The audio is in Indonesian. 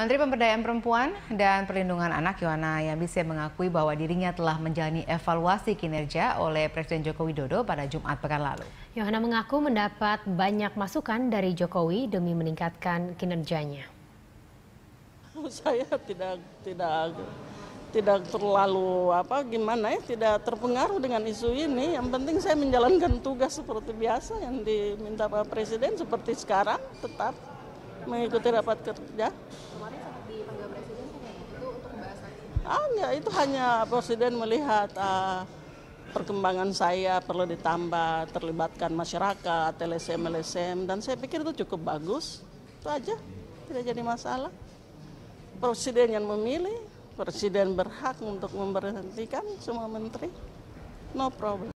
Menteri Pemberdayaan Perempuan dan Perlindungan Anak Yohana Yambisya mengakui bahwa dirinya telah menjalani evaluasi kinerja oleh Presiden Joko Widodo pada Jumat pekan lalu. Yohana mengaku mendapat banyak masukan dari Jokowi demi meningkatkan kinerjanya. Saya tidak tidak tidak terlalu apa gimana ya tidak terpengaruh dengan isu ini. Yang penting saya menjalankan tugas seperti biasa yang diminta Pak Presiden seperti sekarang tetap mengikuti rapat kerja. itu hanya Presiden melihat uh, perkembangan saya perlu ditambah, terlibatkan masyarakat, LSM, LSM, dan saya pikir itu cukup bagus. Itu aja, tidak jadi masalah. Presiden yang memilih, Presiden berhak untuk memberhentikan semua menteri, no problem.